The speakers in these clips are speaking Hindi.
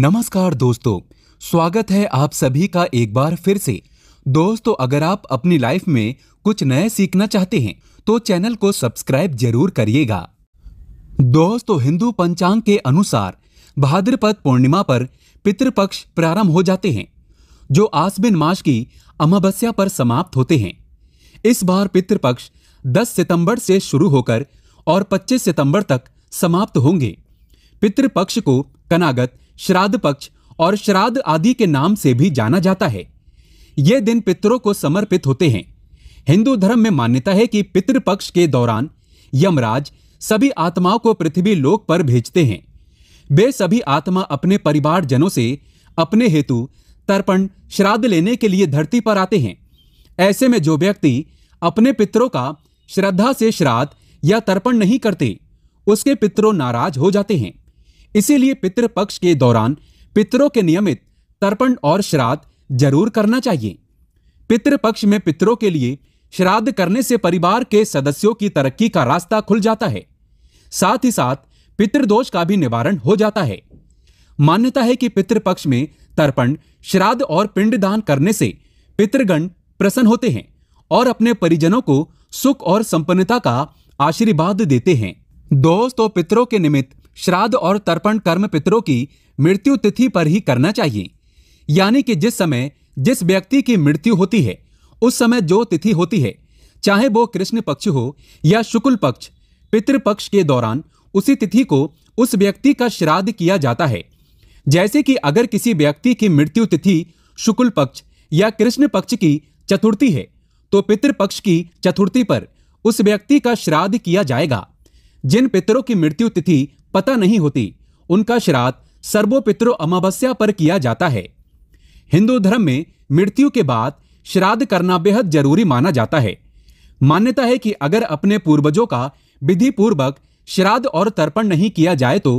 नमस्कार दोस्तों स्वागत है आप सभी का एक बार फिर से दोस्तों अगर आप अपनी लाइफ में कुछ नए सीखना चाहते हैं तो चैनल को सब्सक्राइब जरूर करिएगा दोस्तों हिंदू पंचांग के अनुसार भाद्रपद पूर्णिमा पर पितृपक्ष प्रारंभ हो जाते हैं जो आसबिन मास की अमावस्या पर समाप्त होते हैं इस बार पितृपक्ष 10 सितंबर से शुरू होकर और 25 सितंबर तक समाप्त होंगे पितृपक्ष को कनागत श्राद्ध पक्ष और श्राद्ध आदि के नाम से भी जाना जाता है ये दिन पितरों को समर्पित होते हैं हिंदू धर्म में मान्यता है कि पितृपक्ष के दौरान यमराज सभी आत्माओं को पृथ्वी लोक पर भेजते हैं वे सभी आत्मा अपने परिवार जनों से अपने हेतु तर्पण श्राद्ध लेने के लिए धरती पर आते हैं ऐसे में जो व्यक्ति अपने पितरों का श्रद्धा से श्राद्ध या तर्पण नहीं करते उसके पितरों नाराज हो जाते हैं इसीलिए पितृ पक्ष के दौरान पितरों के नियमित तर्पण और श्राद्ध जरूर करना चाहिए पितृ पक्ष में पितरों के लिए श्राद्ध करने से परिवार के सदस्यों की तरक्की का रास्ता खुल जाता है साथ ही साथ पितृदोष का भी निवारण हो जाता है मान्यता है कि पितृपक्ष में तर्पण श्राद्ध और पिंडदान करने से पितृगण प्रसन्न होते हैं और अपने परिजनों को सुख और संपन्नता का आशीर्वाद देते हैं दोस्त पितरों के निमित्त श्राद्ध और तर्पण कर्म पितरों की मृत्यु तिथि पर ही करना चाहिए यानी कि जिस समय जिस व्यक्ति की मृत्यु होती है उस समय जो तिथि होती है चाहे वो कृष्ण पक्ष हो या शुक्ल पक्ष पितृपक्ष के दौरान उसी तिथि को उस व्यक्ति का श्राद्ध किया जाता है जैसे कि अगर किसी व्यक्ति की मृत्यु तिथि शुक्ल पक्ष या कृष्ण पक्ष की चतुर्थी है तो पितृपक्ष की चतुर्थी पर उस व्यक्ति का श्राद्ध किया जाएगा जिन पितरों की मृत्यु तिथि पता नहीं होती उनका श्राद्ध सर्वोपित्र अमावस्या पर किया जाता है हिंदू धर्म में मृत्यु के बाद श्राद्ध करना बेहद जरूरी माना जाता है मान्यता है कि अगर अपने पूर्वजों का विधि पूर्वक श्राद्ध और तर्पण नहीं किया जाए तो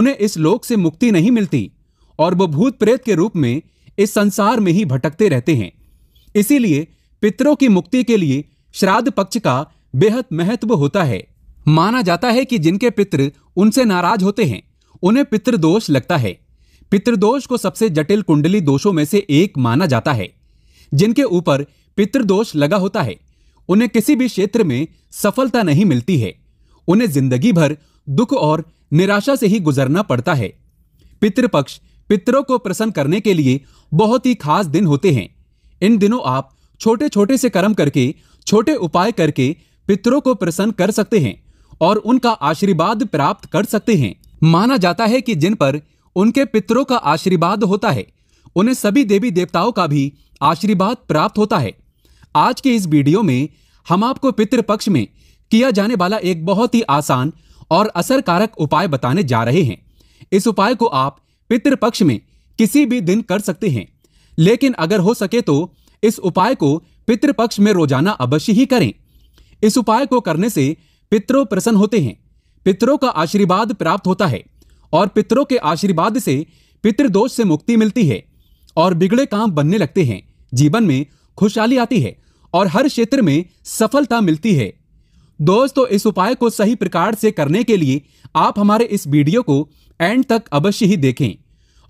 उन्हें इस लोक से मुक्ति नहीं मिलती और वो भूत प्रेत के रूप में इस संसार में ही भटकते रहते हैं इसीलिए पितरों की मुक्ति के लिए श्राद्ध पक्ष का बेहद महत्व होता है माना जाता है कि जिनके पितृ उनसे नाराज होते हैं उन्हें पितृदोष लगता है पितृदोष को सबसे जटिल कुंडली दोषों में से एक माना जाता है जिनके ऊपर पितृदोष लगा होता है उन्हें किसी भी क्षेत्र में सफलता नहीं मिलती है उन्हें जिंदगी भर दुख और निराशा से ही गुजरना पड़ता है पितृपक्ष पितरों को प्रसन्न करने के लिए बहुत ही खास दिन होते हैं इन दिनों आप छोटे छोटे से कर्म करके छोटे उपाय करके पितरों को प्रसन्न कर सकते हैं और उनका आशीर्वाद प्राप्त कर सकते हैं माना जाता है कि जिन पर उनके पितरों का आशीर्वाद होता है उन्हें सभी देवी देवताओं का भी आशीर्वाद प्राप्त होता है आज के इस वीडियो में हम आपको पितृ पक्ष में किया जाने वाला एक बहुत ही आसान और असरकारक उपाय बताने जा रहे हैं इस उपाय को आप पितृ पक्ष में किसी भी दिन कर सकते हैं लेकिन अगर हो सके तो इस उपाय को पितृ पक्ष में रोजाना अवश्य ही करें इस उपाय को करने से पितरों प्रसन्न होते हैं पितरों का आशीर्वाद प्राप्त होता है और पितरों के आशीर्वाद से पितृदोष से मुक्ति मिलती है और बिगड़े काम बनने लगते हैं जीवन में खुशहाली आती है और हर क्षेत्र में सफलता मिलती है दोस्तों इस उपाय को सही प्रकार से करने के लिए आप हमारे इस वीडियो को एंड तक अवश्य ही देखें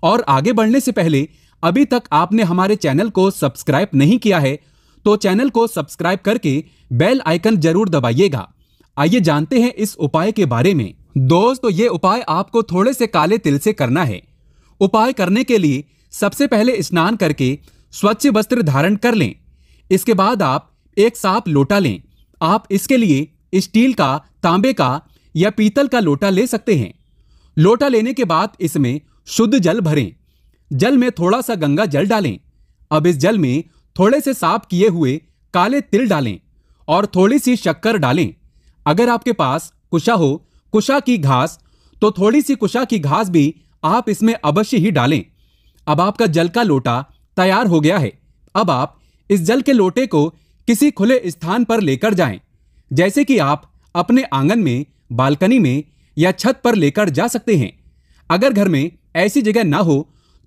और आगे बढ़ने से पहले अभी तक आपने हमारे चैनल को सब्सक्राइब नहीं किया है तो चैनल को सब्सक्राइब करके बेल आइकन जरूर दबाइएगा आइए जानते हैं इस उपाय के बारे में दोस्तों तो ये उपाय आपको थोड़े से काले तिल से करना है उपाय करने के लिए सबसे पहले स्नान करके स्वच्छ वस्त्र धारण कर लें इसके बाद आप एक साफ लोटा लें आप इसके लिए स्टील का तांबे का या पीतल का लोटा ले सकते हैं लोटा लेने के बाद इसमें शुद्ध जल भरें जल में थोड़ा सा गंगा जल डालें अब इस जल में थोड़े से साफ किए हुए काले तिल डालें और थोड़ी सी शक्कर डालें अगर आपके पास कुशा हो कुशा की घास तो थोड़ी सी कुशा की घास भी आप इसमें अवश्य ही डालें अब आपका जल का लोटा तैयार हो गया है अब आप इस जल के लोटे को किसी खुले स्थान पर लेकर जाएं, जैसे कि आप अपने आंगन में बालकनी में या छत पर लेकर जा सकते हैं अगर घर में ऐसी जगह ना हो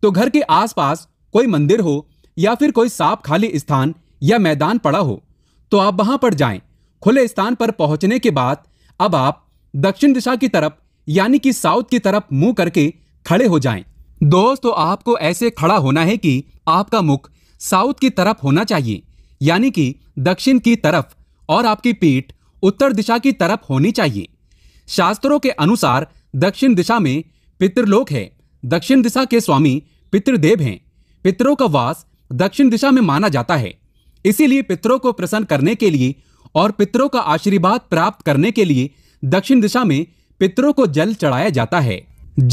तो घर के आसपास कोई मंदिर हो या फिर कोई साफ खाली स्थान या मैदान पड़ा हो तो आप वहां पर जाएं खुले स्थान पर पहुंचने के बाद अब आप दक्षिण दिशा की तरफ यानी कि साउथ की तरफ मुंह करके खड़े हो जाएं। दोस्तों तो आपको ऐसे खड़ा होना है कि आपका मुख साउथ की तरफ होना चाहिए यानी कि दक्षिण की तरफ और आपकी पीठ उत्तर दिशा की तरफ होनी चाहिए शास्त्रों के अनुसार दक्षिण दिशा में पितृलोक है दक्षिण दिशा के स्वामी पितृदेव हैं पितरों का वास दक्षिण दिशा में माना जाता है इसीलिए पितरों को प्रसन्न करने के लिए और पितरों का आशीर्वाद प्राप्त करने के लिए दक्षिण दिशा में पितरों को जल चढ़ाया जाता है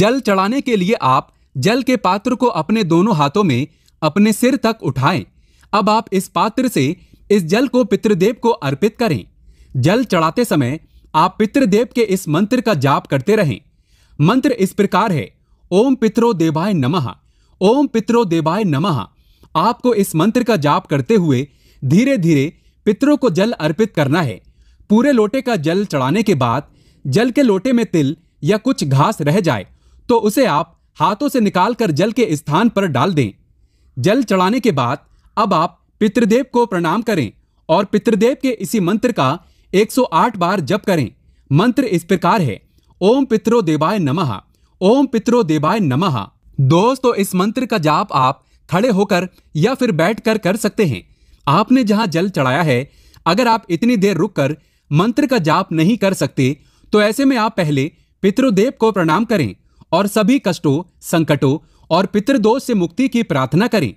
जल चढ़ाने के लिए आप जल के पात्र को अपने दोनों हाथों में अपने सिर तक उठाएं अब आप इस पात्र से इस जल को पितृदेव को अर्पित करें जल चढ़ाते समय आप पितृदेव के इस मंत्र का जाप करते रहें मंत्र इस प्रकार है ओम पित्रो देवाय नमः ओम पित्रो देवाय नमः आपको इस मंत्र का जाप करते हुए धीरे धीरे पितरों को जल अर्पित करना है पूरे लोटे का जल चढ़ाने के बाद जल के लोटे में तिल या कुछ घास रह जाए तो उसे आप हाथों से निकालकर जल के स्थान पर डाल दें जल चढ़ाने के बाद अब आप पितृदेव को प्रणाम करें और पितृदेव के इसी मंत्र का 108 बार जप करें मंत्र इस प्रकार है ओम पित्रो देवाय नमः ओम पित्रो देवाय नमः दोस्तों इस मंत्र का जाप आप खड़े होकर या फिर बैठकर कर सकते हैं आपने जहां जल चढ़ाया है अगर आप इतनी देर रुककर मंत्र का जाप नहीं कर सकते तो ऐसे में आप पहले पितृदेव को प्रणाम करें और सभी कष्टों संकटों और पितृदोष से मुक्ति की प्रार्थना करें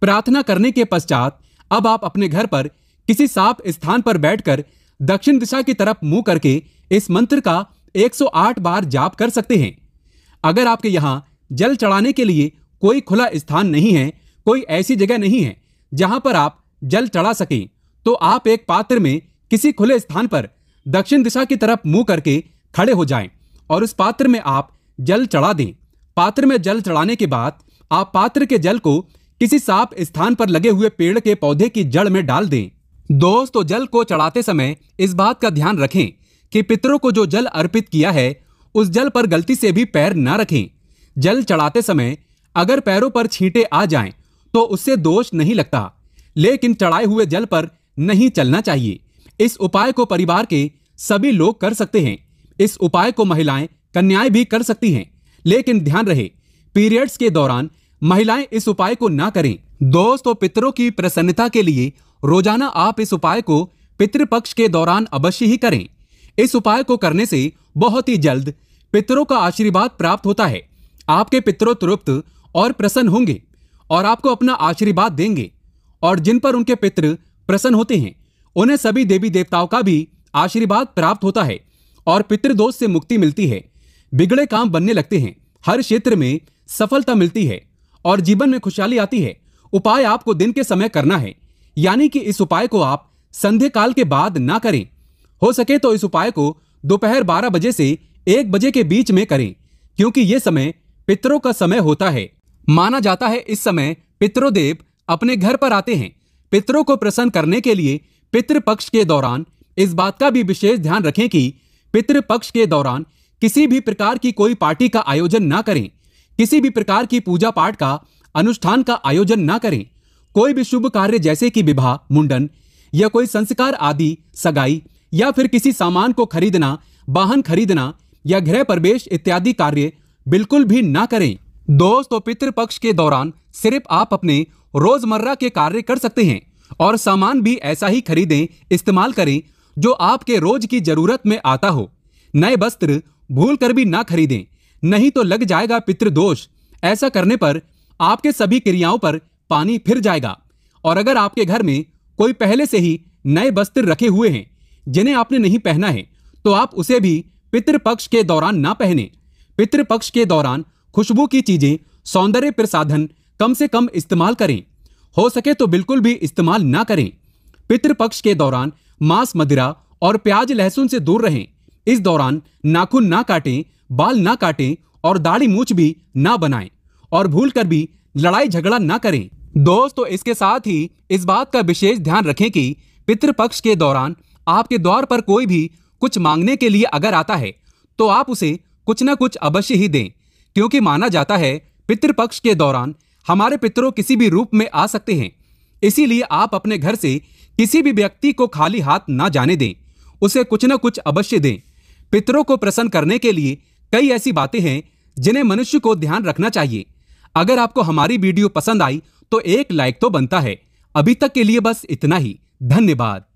प्रार्थना करने के पश्चात अब आप अपने घर पर किसी साफ स्थान पर बैठकर दक्षिण दिशा की तरफ मुंह करके इस मंत्र का 108 बार जाप कर सकते हैं अगर आपके यहाँ जल चढ़ाने के लिए कोई खुला स्थान नहीं है कोई ऐसी जगह नहीं है जहां पर आप जल चढ़ा सके तो आप एक पात्र में किसी खुले स्थान पर दक्षिण दिशा की तरफ मुंह करके खड़े हो जाएं और उस पात्र में आप जल चढ़ा दें पात्र में जल चढ़ाने के बाद आप पात्र के जल को किसी साफ स्थान पर लगे हुए पेड़ के पौधे की जड़ में डाल दें दोस्तों तो जल को चढ़ाते समय इस बात का ध्यान रखें कि पितरों को जो जल अर्पित किया है उस जल पर गलती से भी पैर न रखें जल चढ़ाते समय अगर पैरों पर छींटे आ जाएं तो उससे दोष नहीं लगता लेकिन चढ़ाए हुए जल पर नहीं चलना चाहिए इस उपाय को परिवार के सभी लोग कर सकते हैं इस उपाय को महिलाएं कन्याएं भी कर सकती हैं लेकिन ध्यान रहे पीरियड्स के दौरान महिलाएं इस उपाय को ना करें दोस्तों पितरों की प्रसन्नता के लिए रोजाना आप इस उपाय को पितृपक्ष के दौरान अवश्य ही करें इस उपाय को करने से बहुत ही जल्द पितरों का आशीर्वाद प्राप्त होता है आपके पितरों तृप्त और प्रसन्न होंगे और आपको अपना आशीर्वाद देंगे और जिन पर उनके पितृ प्रसन्न होते हैं उन्हें सभी देवी देवताओं का भी आशीर्वाद प्राप्त होता है और पितृदोष से मुक्ति मिलती है बिगड़े काम बनने लगते हैं हर क्षेत्र में सफलता मिलती है और जीवन में खुशहाली आती है उपाय आपको दिन के समय करना है यानी कि इस उपाय को आप संध्या काल के बाद ना करें हो सके तो इस उपाय को दोपहर बारह बजे से एक बजे के बीच में करें क्योंकि ये समय पितरों का समय होता है माना जाता है इस समय पितरोदेव अपने घर पर आते हैं पितरों को प्रसन्न करने के लिए पितृ पक्ष के दौरान इस बात का भी विशेष ध्यान रखें कि पितृ पक्ष के दौरान किसी भी प्रकार की कोई पार्टी का आयोजन ना करें किसी भी प्रकार की पूजा पाठ का अनुष्ठान का आयोजन ना करें कोई भी शुभ कार्य जैसे कि विवाह मुंडन या कोई संस्कार आदि सगाई या फिर किसी सामान को खरीदना वाहन खरीदना या गृह प्रवेश इत्यादि कार्य बिल्कुल भी ना करें दोस्त तो पितृ पक्ष के दौरान सिर्फ आप अपने रोजमर्रा के कार्य कर सकते हैं और सामान भी ऐसा ही खरीदें इस्तेमाल करें जो आपके रोज की जरूरत में आता हो नए वस्त्र भूल कर भी ना खरीदें नहीं तो लग जाएगा पितृदोष ऐसा करने पर आपके सभी क्रियाओं पर पानी फिर जाएगा और अगर आपके घर में कोई पहले से ही नए वस्त्र रखे हुए हैं जिन्हें आपने नहीं पहना है तो आप उसे भी पितृपक्ष के दौरान ना पहने पितृपक्ष के दौरान खुशबू की चीजें सौंदर्य प्रसाधन कम से कम इस्तेमाल करें हो सके तो बिल्कुल भी इस्तेमाल ना करें पितृपक्ष के दौरान मांस मदिरा और प्याज लहसुन से दूर रहें इस दौरान नाखून ना काटें बाल ना काटें और दाढ़ी मूछ भी ना बनाएं और भूल कर भी लड़ाई झगड़ा ना करें दोस्तों इसके साथ ही इस बात का विशेष ध्यान रखें कि पितृपक्ष के दौरान आपके द्वार पर कोई भी कुछ मांगने के लिए अगर आता है तो आप उसे कुछ ना कुछ अवश्य ही दें क्योंकि माना जाता है पितृपक्ष के दौरान हमारे पितरों किसी भी रूप में आ सकते हैं इसीलिए आप अपने घर से किसी भी व्यक्ति को खाली हाथ ना जाने दें उसे कुछ न कुछ अवश्य दें पितरों को प्रसन्न करने के लिए कई ऐसी बातें हैं जिन्हें मनुष्य को ध्यान रखना चाहिए अगर आपको हमारी वीडियो पसंद आई तो एक लाइक तो बनता है अभी तक के लिए बस इतना ही धन्यवाद